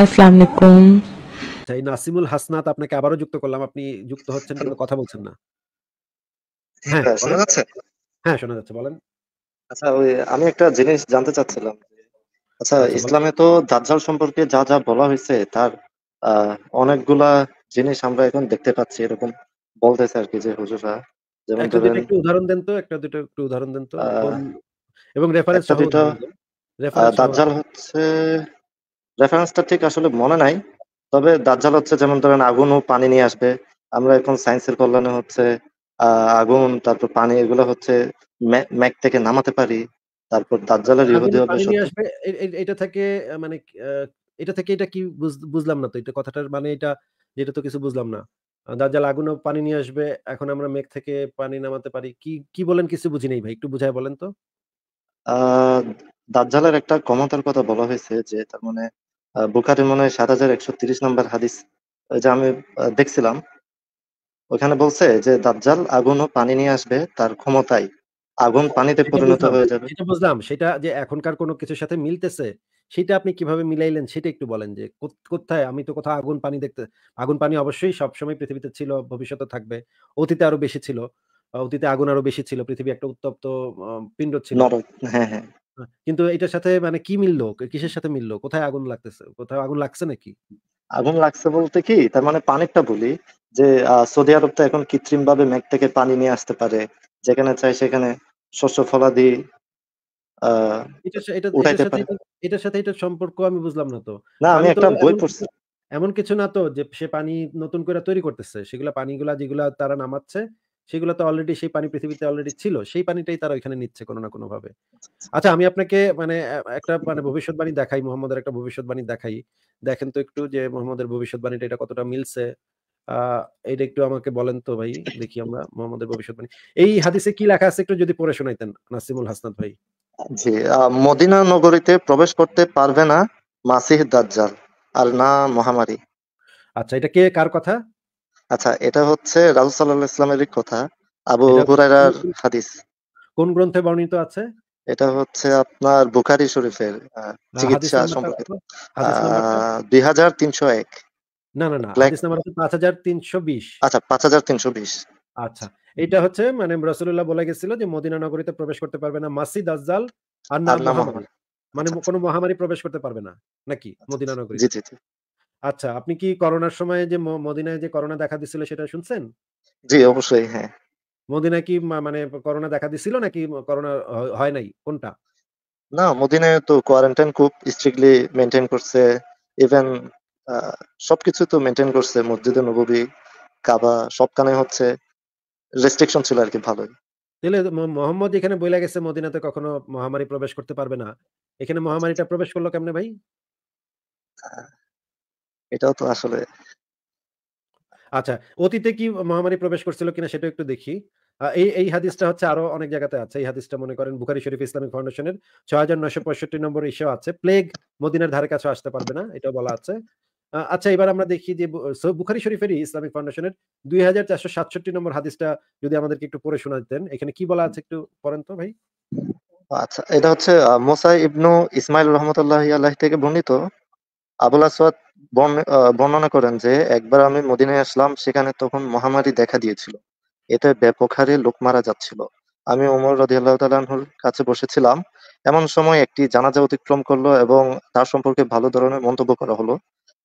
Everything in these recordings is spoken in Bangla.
আসসালামু আলাইকুম নাসিমুল হাসনাত আপনাকে আবারও যুক্ত করলাম আপনি যুক্ত হচ্ছেন কিন্তু কথা বলছেন না হ্যাঁ, হ্যাঁ শোনা যাচ্ছে হ্যাঁ শোনা যাচ্ছে বলেন আচ্ছা আমি একটা জিনিস জানতে চাচ্ছিলাম আচ্ছা, আচ্ছা ইসলামে তো দাজ্জাল সম্পর্কে যা যা বলা হয়েছে তার অনেকগুলা জিনিস আমরা এখন দেখতে পাচ্ছি এরকম বলতেছে আর কি যে হুজুরা যেমন ধরেন একটু উদাহরণ দেন তো একটা দুটো একটু উদাহরণ দেন তো এবং রেফারেন্স সহ দাজ্জাল হচ্ছে রেফারেন্সটা ঠিক আসলে মনে নাই তবে দাজ্জাল হচ্ছে যেমন ধরেন আগুন ও পানি নিয়ে আসবে আমরা এখন সায়েন্সের কল্যাণে হচ্ছে আগুন তারপর পানি এগুলো হচ্ছে ম্যাক থেকে নামাতে পারি তারপর দাজ্জালের ইহুদি হবে এটা থেকে মানে এটা থেকে এটা কি বুঝলাম না তো এটা কথাটার মানে এটা যেটা তো কিছু বুঝলাম না দাজ্জাল আগুন পানি নিয়ে আসবে এখন আমরা মেঘ থেকে পানি নামাতে পারি কি কি বলেন কিছু বুঝি নাই ভাই একটু বুঝাই বলেন তো দাজ্জালের একটা ক্ষমতার কথা বলা হয়েছে যে তার মানে বুখারের মনে হয় সাত হাজার একশো তিরিশ নম্বর হাদিস যা আমি দেখছিলাম ওখানে বলছে যে দাজ্জাল আগুন ও পানি নিয়ে আসবে তার ক্ষমতায় আগুন পানিতে পরিণত হয়ে যাবে এটা বুঝলাম সেটা যে এখনকার কোনো কিছুর সাথে মিলতেছে সেটা আপনি কিভাবে মিলাইলেন সেটা একটু বলেন যে কোথায় আমি তো কোথাও আগুন পানি দেখতে আগুন পানি অবশ্যই সবসময় পৃথিবীতে ছিল ভবিষ্যতে থাকবে অতীতে আরো বেশি ছিল অতীতে আগুন আরো বেশি ছিল পৃথিবী একটা উত্তপ্ত পিণ্ড ছিল হ্যাঁ হ্যাঁ কিন্তু এটার সাথে মানে কি মিললো কিসের সাথে মিললো কোথায় আগুন লাগতেছে কোথায় আগুন লাগছে নাকি আগুন লাগছে বলতে কি তার মানে পানিটা বলি যে সৌদি আরব তো এখন কৃত্রিম ভাবে মেঘ থেকে পানি নিয়ে আসতে পারে যেখানে চাই সেখানে শস্য ফলাদি উঠাইতে এটার সাথে এটার সম্পর্ক আমি বুঝলাম না তো না আমি একটা বই পড়ছি এমন কিছু না তো যে সে পানি নতুন করে তৈরি করতেছে সেগুলা পানিগুলা যেগুলা তারা নামাচ্ছে সেগুলো তো অলরেডি সেই পানি পৃথিবীতে অলরেডি ছিল সেই পানিটাই তারা ওইখানে নিচ্ছে কোনো না কোনো ভাবে আচ্ছা।, আচ্ছা আমি আপনাকে মানে একটা মানে ভবিষ্যৎবাণী দেখাই মোহাম্মদের একটা ভবিষ্যৎবাণী দেখাই দেখেন তো একটু যে মোহাম্মদের ভবিষ্যৎবাণীটা এটা কতটা মিলছে এটা একটু আমাকে বলেন তো ভাই দেখি আমরা মোহাম্মদের ভবিষ্যৎবাণী এই হাদিসে কি লেখা আছে একটু যদি পড়ে শোনাইতেন নাসিমুল হাসনাত ভাই জি মদিনা নগরীতে প্রবেশ করতে পারবে না মাসিহ দাজ্জাল আর না মহামারী আচ্ছা এটা কে কার কথা আচ্ছা এটা হচ্ছে রাসূল সাল্লাল্লাহু ইসলামের কথা আবু হুরায়রার হাদিস কোন গ্রন্থে বর্ণিত আছে এটা হচ্ছে আপনার বুখারি শরীফের চিকিৎসা সম্পর্কিত দুই না না না হাদিস নাম্বার হচ্ছে পাঁচ হাজার তিনশো বিশ আচ্ছা পাঁচ হাজার তিনশো বিশ আচ্ছা এটা হচ্ছে মানে রাসূলুল্লাহ বলে গেছিল যে মদিনা নগরীতে প্রবেশ করতে পারবে না মাসিদ আজ্জাল আর নাম মানে আচ্ছা। কোনো মহামারী প্রবেশ করতে পারবে না নাকি আচ্ছা, মদিনা আচ্ছা। নগরী জি জি আচ্ছা আপনি কি করোনার সময় যে মদিনায় যে করোনা দেখা দিছিল সেটা শুনছেন? জি, অবশ্যই হ্যাঁ। মদিনায় কি মানে করোনা দেখা দিছিল নাকি করোনা হয় নাই? কোনটা? না, মদিনায় তো কোয়ারেন্টাইন খুব স্ট্রিক্টলি মেইনটেইন করছে। ইভেন সবকিছু তো মেইনটেইন করছে। মসজিদে নববী, কাবা সবখানে হচ্ছে রেস্ট্রিকশন ছিল আরকি ভালোই। তাহলে মোহাম্মদ এখানে বইলা গেছে মদিনাতে কখনো মহামারী প্রবেশ করতে পারবে না। এখানে মহামারীটা প্রবেশ করলো কেমনে ভাই? এটাও তো আসলে আচ্ছা অতীতে কি মহামারী প্রবেশ করছিল কিনা সেটা একটু দেখি এই এই হাদিসটা হচ্ছে আরো অনেক জায়গাতে আছে এই হাদিসটা মনে করেন বুখারি শরীফ ইসলামিক ফাউন্ডেশনের ছয় হাজার নয়শো পঁয়ষট্টি নম্বর ইস্যু আছে প্লেগ মদিনার ধারে কাছে আসতে পারবে না এটাও বলা আছে আচ্ছা এবার আমরা দেখি যে বুখারি শরীফের ইসলামিক ফাউন্ডেশনের দুই হাজার চারশো সাতষট্টি নম্বর হাদিসটা যদি আমাদেরকে একটু পড়ে শোনা দিতেন এখানে কি বলা আছে একটু পড়েন তো ভাই আচ্ছা এটা হচ্ছে মোসা ইবনু ইসমাইল রহমতুল্লাহ আল্লাহ থেকে বর্ণিত আবুল আসাদ বর্ণনা করেন যে একবার আমি মদিনায় আসলাম সেখানে তখন মহামারী দেখা দিয়েছিল এতে ব্যাপক হারে লোক মারা যাচ্ছিল আমি উমর রদিয়াল্লাহ তালাহুর কাছে বসেছিলাম এমন সময় একটি জানাজা অতিক্রম করলো এবং তার সম্পর্কে ভালো ধরনের মন্তব্য করা হলো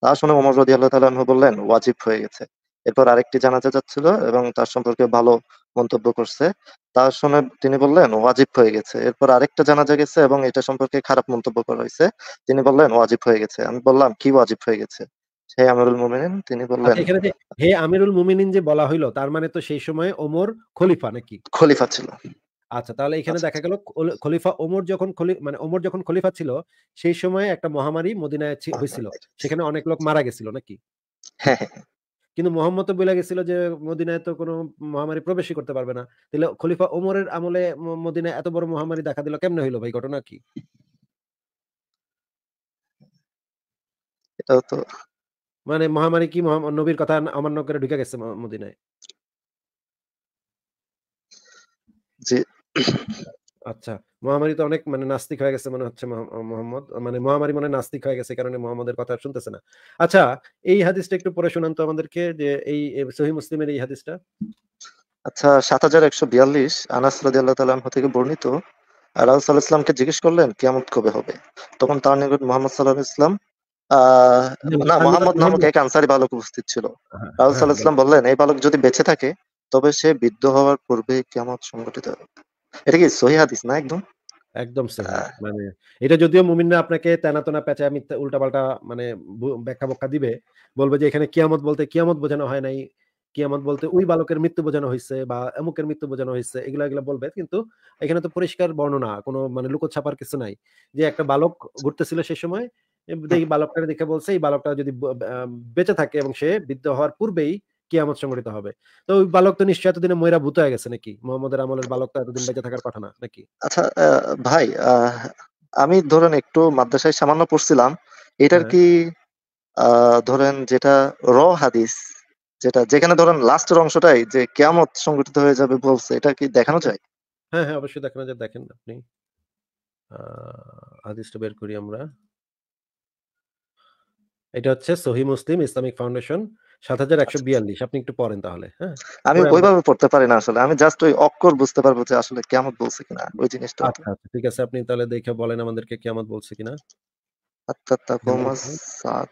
তা শুনে উমর রদিয়াল্লাহ তালাহু বললেন ওয়াজিব হয়ে গেছে এরপর আরেকটি জানাজা যাচ্ছিল এবং তার সম্পর্কে ভালো মন্তব্য করছে তার শুনে তিনি বললেন ওয়াজিব হয়ে গেছে এরপর আরেকটা জানাজা গেছে এবং এটা সম্পর্কে খারাপ মন্তব্য করা হয়েছে তিনি বললেন ওয়াজিব হয়ে গেছে আমি বললাম কি ওয়াজিব হয়ে গেছে হে আমিরুল মুমিনিন তিনি আচ্ছা, বললেন যে হে আমিরুল মুমিনিন যে বলা হইলো তার মানে তো সেই সময় ওমর খলিফা নাকি খলিফা ছিল আচ্ছা তাহলে এখানে আচ্ছা, দেখা আচ্ছা। গেল খলিফা ওমর যখন মানে ওমর যখন খলিফা ছিল সেই সময় একটা মহামারী মদিনায় হয়েছিল সেখানে অনেক লোক মারা গেছিল নাকি হ্যাঁ, হ্যাঁ, হ্যাঁ। কিন্তু মোহাম্মদ তো বলে গেছিল যে মদিনায় তো কোনো মহামারী প্রবেশই করতে পারবে না তাহলে খলিফা ওমরের আমলে মদিনায় এত বড় মহামারী দেখা দিল কেমনে হইলো ভাই ঘটনা কি এটাও তো মানে মহামারী কি নবীর কথা অমান্য করে ঢুকে গেছে মদিনায় জি আচ্ছা মহামারী তো অনেক মানে নাস্তিক হয়ে গেছে মনে হচ্ছে মোহাম্মদ মানে মহামারী মনে নাস্তিক হয়ে গেছে কারণে মোহাম্মদের কথা শুনতেছে না আচ্ছা এই হাদিসটা একটু পরে শোনান তো আমাদেরকে যে এই সহি মুসলিমের এই হাদিসটা আচ্ছা সাত হাজার একশো বিয়াল্লিশ আনাস রাদিয়াল্লাহু তাআলা থেকে বর্ণিত রাসূল সাল্লাল্লাহু আলাইহি জিজ্ঞেস করলেন কেমন কবে হবে তখন তার নিকট মোহাম্মদ সাল্লাল্লাহু ইসলাম সাল্লাম না মোহাম্মদ নামক এক আনসারী বালক উপস্থিত ছিল রাসূল সাল্লাল্লাহু আলাইহি বললেন এই বালক যদি বেঁচে থাকে তবে সে বিদ্ধ হওয়ার পূর্বে কেমন সংগঠিত হবে এটা কি সহি হাদিস না একদম একদম মানে এটা যদিও মুমিনরা আপনাকে তেনাতনা পেঁচা মিথ্যা উল্টাপাল্টা মানে ব্যাখ্যা বক্কা দিবে বলবে যে এখানে কিয়ামত বলতে কিয়ামত বোঝানো হয় নাই কিয়ামত বলতে ওই বালকের মৃত্যু বোঝানো হয়েছে বা অমুকের মৃত্যু বোঝানো হয়েছে এগুলো এগুলো বলবে কিন্তু এখানে তো পরিষ্কার বর্ণনা কোনো মানে লুকোছাপার কিছু নাই যে একটা বালক ঘুরতেছিল সে সময় দেখি বালকটা দেখে বলছে এই বালকটা যদি বেঁচে থাকে এবং সে বৃদ্ধ হওয়ার পূর্বেই কিয়ামত সংগঠিত হবে তো ওই বালক তো নিশ্চয় এতদিনে ময়রা ভূত হয়ে গেছে নাকি মোহাম্মদের আমলের বালক তো এতদিন বেঁচে থাকার কথা না নাকি আচ্ছা ভাই আমি ধরেন একটু মাদ্রাসায় সামান্য পড়ছিলাম এটার হ্যাঁ। কি ধরেন যেটা র হাদিস যেটা যেখানে ধরেন লাস্টের অংশটাই যে কেয়ামত সংগঠিত হয়ে যাবে বলছে এটা কি দেখানো যায় হ্যাঁ হ্যাঁ অবশ্যই দেখানো যায় দেখেন আপনি হাদিসটা বের করি আমরা এটা হচ্ছে সহি মুসলিম ইসলামিক ফাউন্ডেশন সাত হাজার একশো আচ্ছা, আচ্ছা। বিয়াল্লিশ আপনি একটু পড়েন তাহলে হ্যাঁ আমি ওইভাবে পড়তে পারি না আসলে আমি জাস্ট ওই অক্ষর বুঝতে পারবো যে আসলে কেমন বলছে কিনা ওই জিনিসটা আচ্ছা, আচ্ছা ঠিক আছে আপনি তাহলে দেখে বলেন আমাদেরকে কেমন বলছে কিনা সাত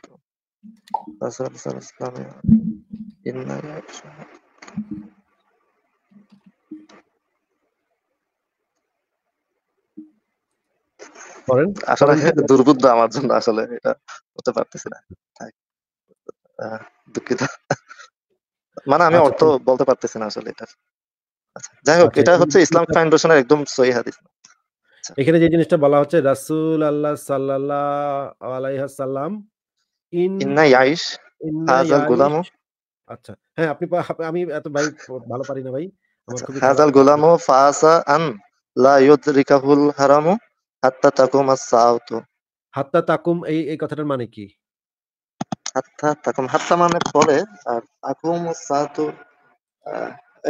আসলে দুর্বুদ্ধ আমার জন্য আসলে এটা হতে পারতেছি না দুঃখিত মানে আমি আচ্ছা, অর্থ বলতে পারতেছি না আসলে এটা আচ্ছা, যাই হোক আচ্ছা, এটা হচ্ছে ফাউন্ডেশনের একদম সহি হাদিস এখানে যে জিনিসটা বলা হচ্ছে রাসূল আল্লাহ সাল্লাল্লাহু আলাইহি সাল্লাম ইন্না ইয়াইশ আচ্ছা হ্যাঁ আপনি আমি এত ভাই ভালো পারি না ভাই হাজাল ফাসা আন লা ইউদরিকাহুল হারামু হাত্তা তাকুম আস-সাআতু হাত্তা তাকুম এই এই কথাটার মানে কি হাত্তা হাত্তা মানে পরে আর সাতু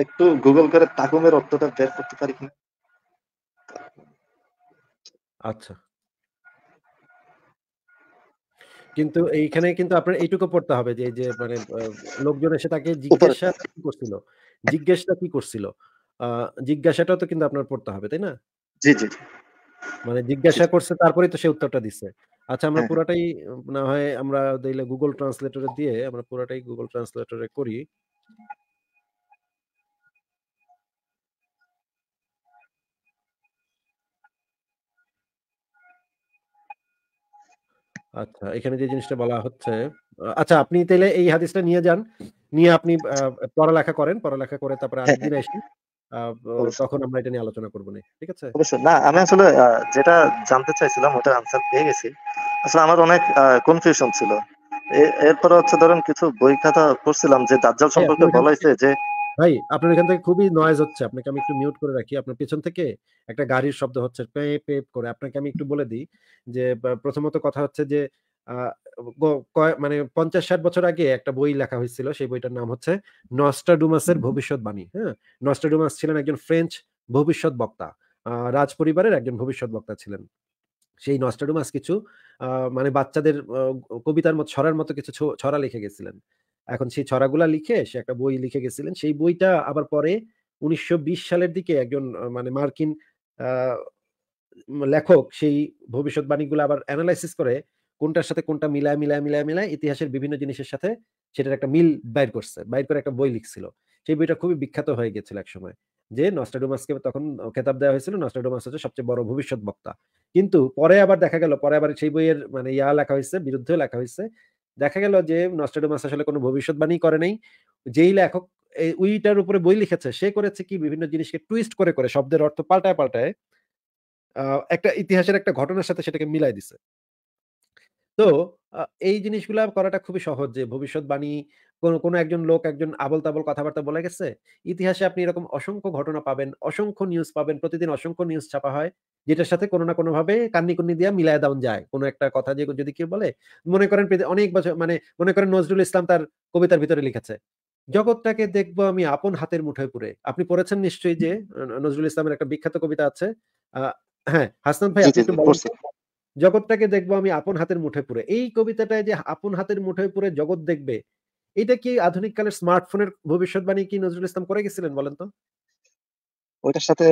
একটু গুগল করে তাকুমের অর্থটা বের করতে পারি কিনা আচ্ছা কিন্তু এইখানে কিন্তু আপনার এইটুকু পড়তে হবে যে যে মানে লোকজন এসে তাকে জিজ্ঞাসা কি করছিল জিজ্ঞাসাটা কি করছিল জিজ্ঞাসাটা তো কিন্তু আপনার পড়তে হবে তাই না জি জি মানে জিজ্ঞাসা করছে তারপরেই তো সে উত্তরটা দিচ্ছে আচ্ছা আমরা হ্যাঁ, হ্যাঁ। পুরাটাই না হয় আমরা দিলে গুগল ট্রান্সলেটরে দিয়ে আমরা পুরাটাই গুগল ট্রান্সলেটরে করি আচ্ছা এখানে যে জিনিসটা বলা হচ্ছে আচ্ছা আপনি তাহলে এই হাদিসটা নিয়ে যান নিয়ে আপনি পড়ালেখা করেন পড়ালেখা করে তারপরে হ্যাঁ, আরেকদিন আসেন তখন আমরা এটা নিয়ে আলোচনা করব করবো ঠিক আছে অবশ্যই না আমি আসলে যেটা জানতে চাইছিলাম ওটার আনসার পেয়ে গেছি আসলে আমার অনেক কনফিউশন ছিল এরপর হচ্ছে ধরেন কিছু বই খাতা পড়ছিলাম যে দাজ্জাল হ্যাঁ, সম্পর্কে বলাইছে যে ভাই আপনার এখান থেকে খুবই নয়েজ হচ্ছে আপনাকে আমি একটু মিউট করে রাখি আপনার পেছন থেকে একটা গাড়ির শব্দ হচ্ছে পে পে করে আপনাকে আমি একটু বলে দিই যে প্রথমত কথা হচ্ছে যে মানে পঞ্চাশ ষাট বছর আগে একটা বই লেখা হয়েছিল সেই বইটার নাম হচ্ছে নস্টাডুমাসের ভবিষ্যৎবাণী হ্যাঁ নস্টাডুমাস ছিলেন একজন ফ্রেঞ্চ ভবিষ্যৎ বক্তা রাজ পরিবারের একজন ভবিষ্যৎ বক্তা ছিলেন সেই নস্টাডুমাস কিছু মানে বাচ্চাদের কবিতার মতো ছড়ার মতো কিছু ছড়া লিখে গেছিলেন এখন সেই ছড়াগুলা লিখে সে একটা বই লিখে গেছিলেন সেই বইটা আবার পরে উনিশশো সালের দিকে একজন মানে মার্কিন লেখক সেই ভবিষ্যৎবাণীগুলো আবার অ্যানালাইসিস করে কোনটার সাথে কোনটা মিলায় মিলায় মিলায় মিলায় ইতিহাসের বিভিন্ন জিনিসের সাথে সেটার একটা মিল বাইর করছে বাইর করে একটা বই লিখছিল সেই বইটা খুবই বিখ্যাত হয়ে গেছিল এক সময় যে নস্টাডোমাসকে তখন খেতাব দেওয়া হয়েছিল নস্টাডোমাস হচ্ছে সবচেয়ে বড় ভবিষ্যৎ বক্তা কিন্তু পরে আবার দেখা গেল পরে আবার সেই বইয়ের মানে ইয়া লেখা হয়েছে বিরুদ্ধেও লেখা হয়েছে দেখা গেল যে নস্টাডোমাস আসলে কোনো ভবিষ্যৎবাণী করে নাই যেই লেখক উইটার উপরে বই লিখেছে সে করেছে কি বিভিন্ন জিনিসকে টুইস্ট করে করে শব্দের অর্থ পাল্টায় পাল্টায় একটা ইতিহাসের একটা ঘটনার সাথে সেটাকে মিলাই দিছে তো এই জিনিসগুলা করাটা খুবই সহজ যে ভবিষ্যৎবাণী কোন কোন একজন লোক একজন আবোল-তাবোল কথাবার্তা বলে গেছে। ইতিহাসে আপনি এরকম অসংখ্য ঘটনা পাবেন, অসংখ্য নিউজ পাবেন। প্রতিদিন অসংখ্য নিউজ ছাপা হয়। যেটার সাথে কোন না কোনভাবে কান্নি-কুন্নি দিয়ে মিলায় দেওন যায়। কোন একটা কথা যে যদি কেউ বলে, মনে করেন অনেক বছর মানে মনে করেন নজরুল ইসলাম তার কবিতার ভিতরে লিখেছে। "জগৎটাকে দেখবো আমি আপন হাতের মুঠোয় পুরে।" আপনি পড়েছেন নিশ্চয়ই যে নজরুল ইসলামের একটা বিখ্যাত কবিতা আছে। আহ হ্যাঁ, হাসনাত ভাই আপনি একটু বলেন জগৎটাকে দেখবো আমি আপন হাতের মুঠে পুরে এই কবিতাটায় যে আপন হাতের মুঠে পুরে জগৎ দেখবে এটা কি আধুনিক কালের স্মার্টফোনের ভবিষ্যৎবাণী কি নজরুল ইসলাম করে গেছিলেন বলেন তো ওইটার সাথে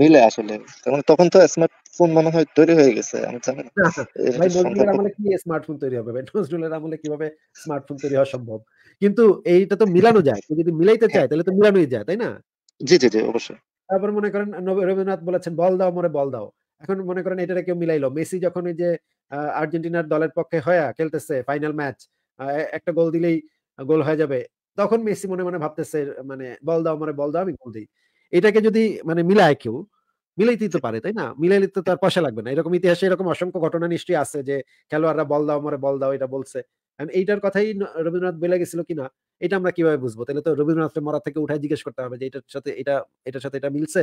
মিলে আসলে কারণ তখন তো স্মার্টফোন মনে হয় তৈরি হয়ে গেছে আমি জানি না আচ্ছা, আচ্ছা। ভাই নজরুলের আমলে কি স্মার্টফোন তৈরি হবে ভাই নজরুলের আমলে কিভাবে স্মার্টফোন তৈরি হওয়া সম্ভব কিন্তু এইটা তো মিলানো যায় যদি মিলাইতে চায় তাহলে তো মিলানোই যায় তাই না জি জি জি অবশ্যই তারপর মনে করেন রবীন্দ্রনাথ বলেছেন বল দাও মরে বল দাও এখন মনে করেন এটা কেউ মিলাইলো মেসি যখন ওই যে আর্জেন্টিনার দলের পক্ষে হয়ে খেলতেছে ফাইনাল ম্যাচ একটা গোল দিলেই গোল হয়ে যাবে তখন মেসি মনে মনে ভাবতেছে মানে বল দাও মানে বল দাও আমি গোল দিই এটাকে যদি মানে মিলায় কেউ মিলাইতেই তো পারে তাই না মিলাইলে তো তার পয়সা লাগবে না এরকম ইতিহাসে এরকম অসংখ্য ঘটনা নিশ্চয়ই আছে যে খেলোয়াড়রা বল দাও মরে বল দাও এটা বলছে এইটার কথাই রবীন্দ্রনাথ বলে গেছিল কিনা এটা আমরা কিভাবে বুঝবো তাহলে তো রবীন্দ্রনাথের মরা থেকে উঠায় জিজ্ঞেস করতে হবে যে এটার সাথে এটা এটার সাথে এটা মিলছে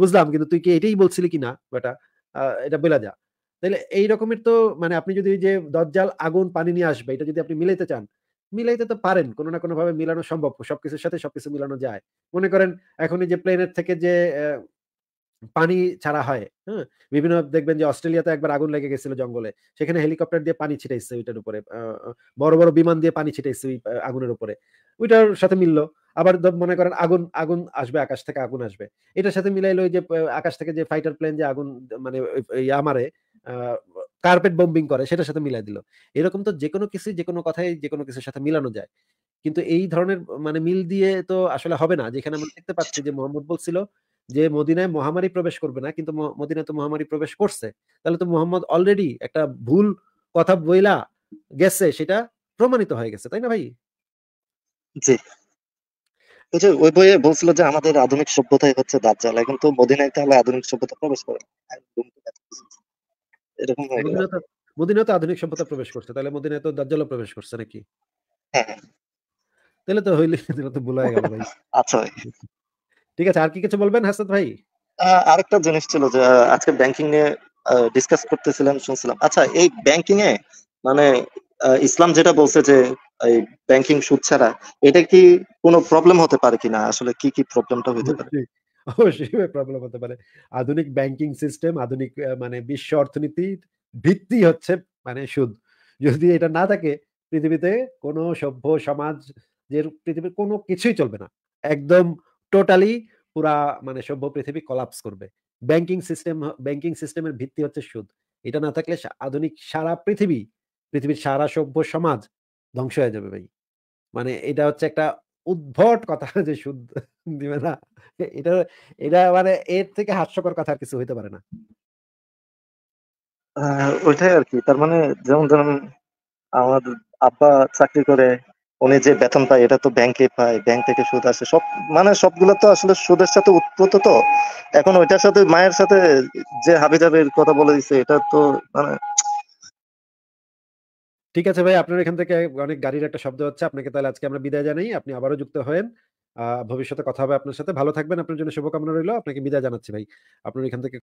বুঝলাম কিন্তু তুই কি এটাই বলছিলি কিনা বেটা এটা বলা যা তাহলে এই রকমের তো মানে আপনি যদি যে দজ্জাল আগুন পানি নিয়ে আসবে এটা যদি আপনি মিলাইতে চান মিলাইতে তো পারেন কোনো না কোনো ভাবে মিলানো সম্ভব সবকিছুর সাথে সবকিছু মিলানো যায় মনে করেন এখন যে প্লেনের থেকে যে পানি ছাড়া হয় হ্যাঁ বিভিন্ন দেখবেন যে অস্ট্রেলিয়াতে একবার আগুন লেগে গেছিল জঙ্গলে সেখানে হেলিকপ্টার দিয়ে পানি ছিটাইছে ওইটার উপরে বড় বড় বিমান দিয়ে পানি ছিটাইছে ওই আগুনের উপরে ওইটার সাথে মিললো আবার মনে করেন আগুন আগুন আসবে আকাশ থেকে আগুন আসবে এটার সাথে মিলাইলো যে আকাশ থেকে যে ফাইটার প্লেন যে আগুন মানে আমারে কার্পেট বম্বিং করে সেটার সাথে মিলাই দিল এরকম তো যে কোনো কিছু যে কোনো কথাই যে কোনো কিছুর সাথে মিলানো যায় কিন্তু এই ধরনের মানে মিল দিয়ে তো আসলে হবে না যেখানে আমরা দেখতে পাচ্ছি যে মোহাম্মদ বলছিল যে মদিনায় মহামারী প্রবেশ করবে না কিন্তু মদিনা তো মহামারী প্রবেশ করছে তাহলে তো মোহাম্মদ অলরেডি একটা ভুল কথা বইলা গেছে সেটা প্রমাণিত হয়ে গেছে তাই না ভাই জি ওই ওই বইয়ে বলছিল যে আমাদের আধুনিক সভ্যতাই হচ্ছে দাজ্জাল এখন তো মদিনায় তাহলে আধুনিক সভ্যতা প্রবেশ করে এরকম মদিনা তো আধুনিক সভ্যতা প্রবেশ করছে তাহলে মদিনায় তো দাজ্জালও প্রবেশ করছে নাকি হ্যাঁ, হ্যাঁ। তাহলে তো হইলে তাহলে তো গেল ভাই আচ্ছা ঠিক আছে আর কি কিছু বলবেন হাসাদ ভাই আরেকটা জিনিস ছিল যে আজকে ব্যাংকিং নিয়ে ডিসকাস করতেছিলাম শুনছিলাম আচ্ছা এই ব্যাংকিং এ মানে ইসলাম যেটা বলছে যে এই ব্যাংকিং সুদ ছাড়া এটা কি কোনো প্রবলেম হতে পারে কিনা আসলে কি কি প্রবলেমটা হতে পারে অবশ্যই প্রবলেম হতে পারে আধুনিক ব্যাংকিং সিস্টেম আধুনিক মানে বিশ্ব অর্থনীতির ভিত্তি হচ্ছে মানে সুদ যদি এটা না থাকে পৃথিবীতে কোনো সভ্য সমাজ যে পৃথিবীর কোনো কিছুই চলবে না একদম টোটালি পুরা মানে সভ্য পৃথিবী কলাপস করবে ব্যাংকিং সিস্টেম ব্যাংকিং সিস্টেমের ভিত্তি হচ্ছে সুদ এটা না থাকলে আধুনিক সারা পৃথিবী পৃথিবীর সারা সভ্য সমাজ ধ্বংস হয়ে যাবে ভাই মানে এটা হচ্ছে একটা উদ্ভট কথা যে সুদ দিবে না এটা এটা মানে এর থেকে হাস্যকর কথা আর কিছু হইতে পারে না ওইটাই আর কি তার মানে যেমন ধরুন আমার আব্বা চাকরি করে উনি যে বেতন পায় এটা তো ব্যাংকে পায় ব্যাংক থেকে সুদ আসে সব মানে সবগুলো তো আসলে সুদের সাথে উৎপত তো এখন ওইটার সাথে মায়ের সাথে যে হাবিজাবির কথা বলে দিছে এটা তো মানে ঠিক আছে ভাই আপনার এখান থেকে অনেক গাড়ির একটা শব্দ হচ্ছে আপনাকে তাহলে আজকে আমরা বিদায় জানাই আপনি আবারও যুক্ত হয়েন আহ ভবিষ্যতে কথা হবে আপনার সাথে ভালো থাকবেন আপনার জন্য শুভকামনা রইল আপনাকে বিদায় জানাচ্ছি ভাই আপনার এখান থেকে